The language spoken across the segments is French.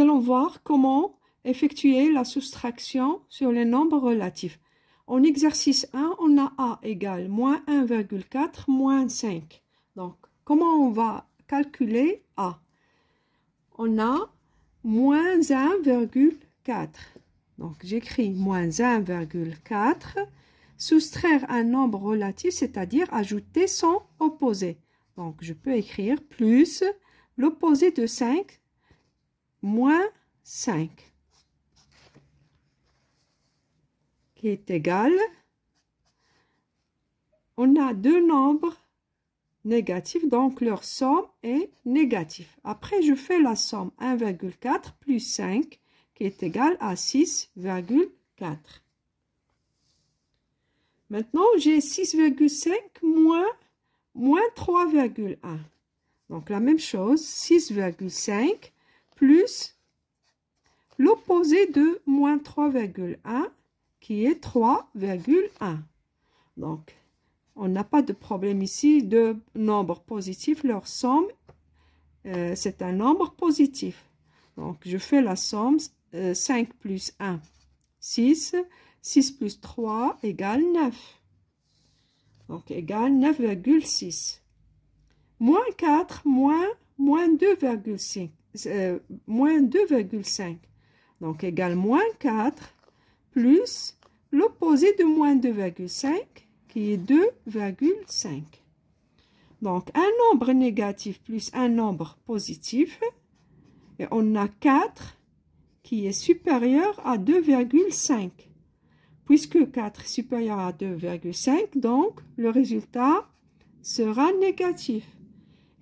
allons voir comment effectuer la soustraction sur les nombres relatifs. En exercice 1, on a A égale moins 1,4 moins 5. Donc, comment on va calculer A On a moins 1,4. Donc, j'écris moins 1,4. Soustraire un nombre relatif, c'est-à-dire ajouter son opposé. Donc, je peux écrire plus l'opposé de 5, moins 5, qui est égal, on a deux nombres négatifs, donc leur somme est négative. Après, je fais la somme 1,4 plus 5, qui est égal à 6,4. Maintenant, j'ai 6,5 moins, moins 3,1. Donc, la même chose, 6,5 plus l'opposé de moins 3,1 qui est 3,1. Donc, on n'a pas de problème ici de nombre positif. Leur somme, euh, c'est un nombre positif. Donc, je fais la somme 5 euh, plus 1, 6. 6 plus 3 égale 9. Donc, égale 9,6. Moins 4, moins, moins 2,5. Euh, moins 2,5. Donc, égale moins 4 plus l'opposé de moins 2,5 qui est 2,5. Donc, un nombre négatif plus un nombre positif. Et on a 4 qui est supérieur à 2,5. Puisque 4 est supérieur à 2,5, donc le résultat sera négatif.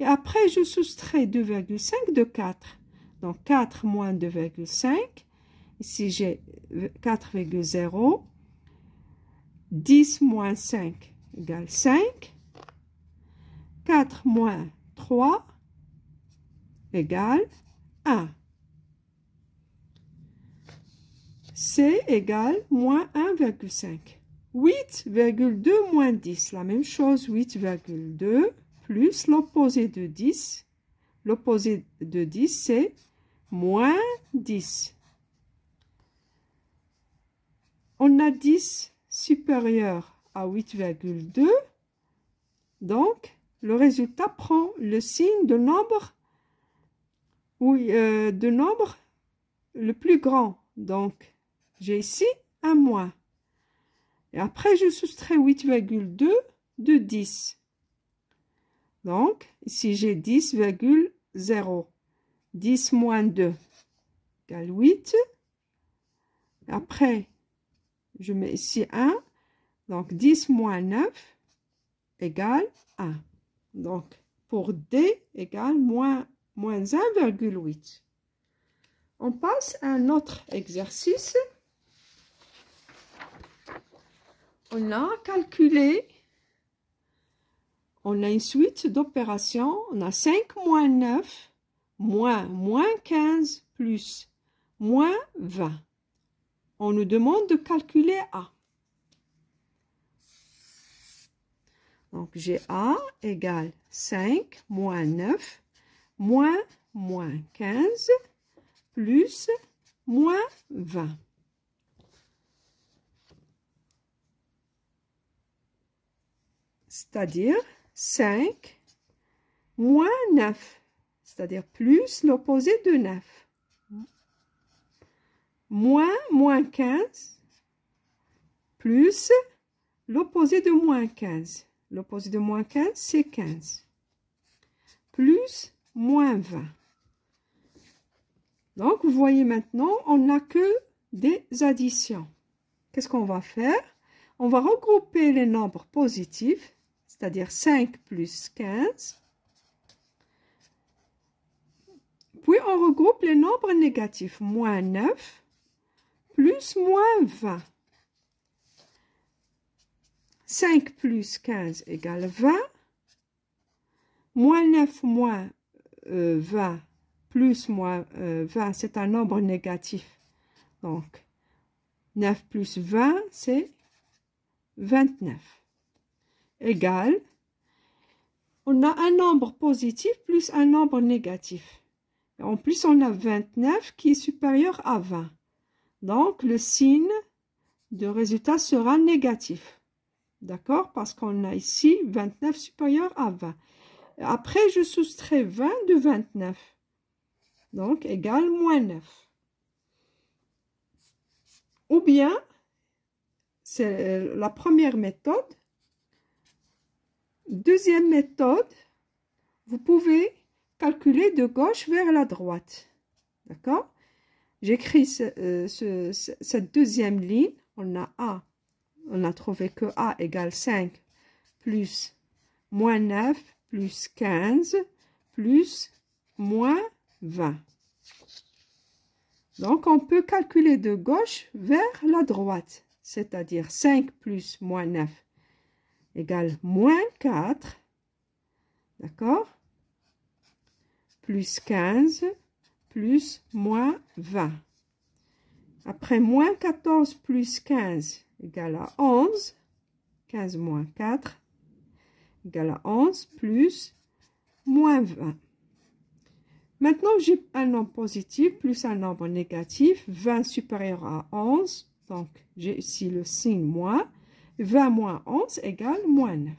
Et après, je soustrais 2,5 de 4. Donc 4 moins 2,5. Ici, j'ai 4,0. 10 moins 5 égale 5. 4 moins 3 égale 1. C égale moins 1,5. 8,2 moins 10, la même chose, 8,2 plus l'opposé de 10. L'opposé de 10, c'est moins 10. On a 10 supérieur à 8,2. Donc, le résultat prend le signe de nombre, euh, de nombre le plus grand. Donc, j'ai ici un moins. Et après, je soustrais 8,2 de 10. Donc, ici j'ai 10,0. 10 moins 2 égale 8. Après, je mets ici 1. Donc, 10 moins 9 égale 1. Donc, pour D égale moins, 1,8. On passe à un autre exercice. On a calculé on a une suite d'opérations. On a 5 moins 9, moins, moins 15, plus, moins 20. On nous demande de calculer A. Donc, j'ai A égale 5 moins 9, moins, moins 15, plus, moins 20. C'est-à-dire 5 moins 9, c'est-à-dire plus l'opposé de 9. Moins moins 15 plus l'opposé de moins 15. L'opposé de moins 15, c'est 15. Plus moins 20. Donc, vous voyez maintenant, on n'a que des additions. Qu'est-ce qu'on va faire On va regrouper les nombres positifs c'est-à-dire 5 plus 15. Puis on regroupe les nombres négatifs, moins 9 plus moins 20. 5 plus 15 égale 20. Moins 9 moins 20 euh, plus moins 20, euh, c'est un nombre négatif. Donc, 9 plus 20, c'est 29. Égal, on a un nombre positif plus un nombre négatif. Et en plus, on a 29 qui est supérieur à 20. Donc, le signe de résultat sera négatif. D'accord Parce qu'on a ici 29 supérieur à 20. Après, je soustrais 20 de 29. Donc, égal moins 9. Ou bien, c'est la première méthode, Deuxième méthode, vous pouvez calculer de gauche vers la droite. D'accord J'écris euh, cette deuxième ligne. On a A. On a trouvé que A égale 5 plus moins 9 plus 15 plus moins 20. Donc, on peut calculer de gauche vers la droite, c'est-à-dire 5 plus moins 9 égale moins 4, d'accord Plus 15, plus moins 20. Après, moins 14 plus 15 égale à 11. 15 moins 4 égale à 11 plus moins 20. Maintenant, j'ai un nombre positif plus un nombre négatif. 20 supérieur à 11. Donc, j'ai ici le signe moins. 20 moins 11 égale moins 9.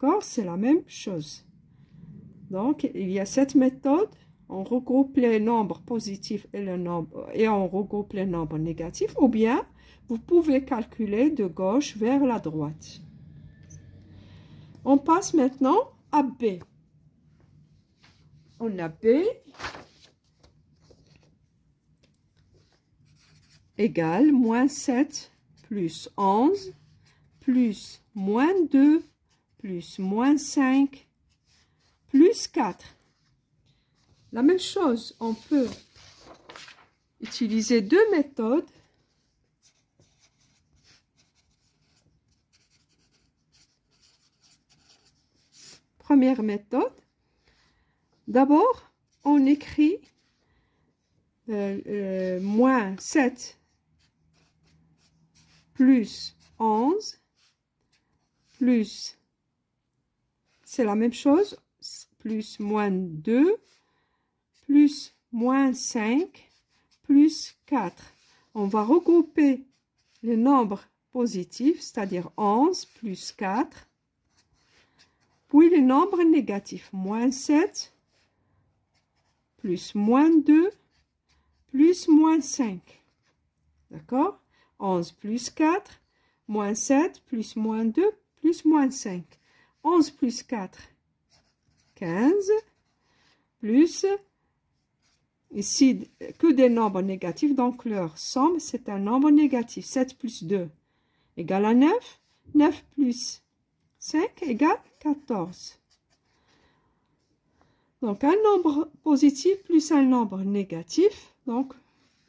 D'accord C'est la même chose. Donc, il y a cette méthode. On regroupe les nombres positifs et, et on regroupe les nombres négatifs. Ou bien, vous pouvez calculer de gauche vers la droite. On passe maintenant à B. On a B égale moins 7 plus 11, plus moins 2, plus moins 5, plus 4. La même chose, on peut utiliser deux méthodes. Première méthode, d'abord, on écrit euh, euh, moins 7 plus 11 plus, c'est la même chose, plus moins 2 plus moins 5 plus 4. On va regrouper les nombres positifs, c'est-à-dire 11 plus 4, puis les nombres négatifs, moins 7 plus moins 2 plus moins 5. D'accord 11 plus 4, moins 7, plus moins 2, plus moins 5. 11 plus 4, 15, plus, ici, que des nombres négatifs, donc leur somme, c'est un nombre négatif. 7 plus 2 égale à 9, 9 plus 5 égale 14. Donc, un nombre positif plus un nombre négatif, donc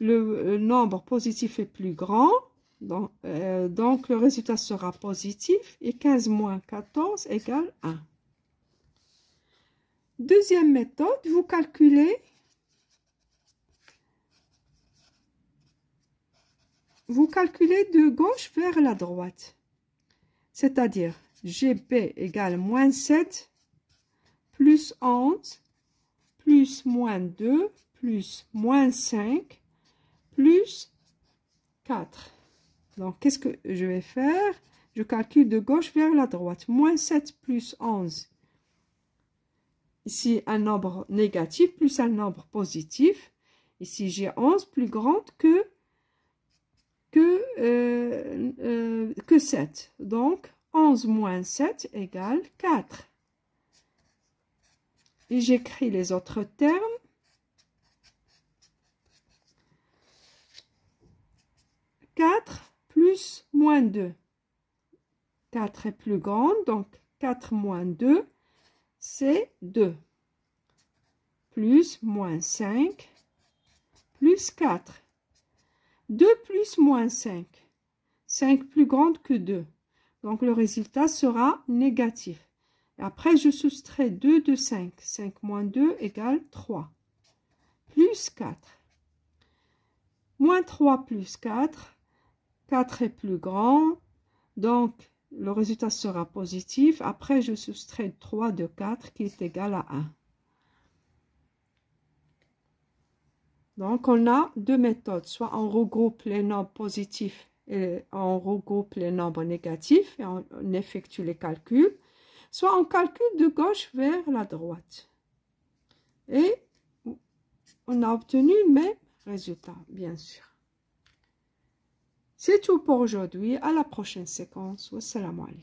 le euh, nombre positif est plus grand, donc, euh, le résultat sera positif et 15 moins 14 égale 1. Deuxième méthode, vous calculez vous calculez de gauche vers la droite, c'est-à-dire GB égale moins 7 plus 11 plus moins 2 plus moins 5 plus 4. Donc, qu'est-ce que je vais faire Je calcule de gauche vers la droite. Moins 7 plus 11. Ici, un nombre négatif plus un nombre positif. Ici, j'ai 11 plus grande que, que, euh, euh, que 7. Donc, 11 moins 7 égale 4. Et j'écris les autres termes. 4 plus moins 2. 4 est plus grande, donc 4 moins 2, c'est 2. Plus moins 5, plus 4. 2 plus moins 5. 5 plus grande que 2. Donc le résultat sera négatif. Après, je soustrais 2 de 5. 5 moins 2 égale 3. Plus 4. Moins 3 plus 4, 4 est plus grand, donc le résultat sera positif. Après, je soustrais 3 de 4 qui est égal à 1. Donc, on a deux méthodes. Soit on regroupe les nombres positifs et on regroupe les nombres négatifs et on, effectue les calculs. Soit on calcule de gauche vers la droite. Et on a obtenu le même résultat, bien sûr. C'est tout pour aujourd'hui. À la prochaine séquence. la alaikum.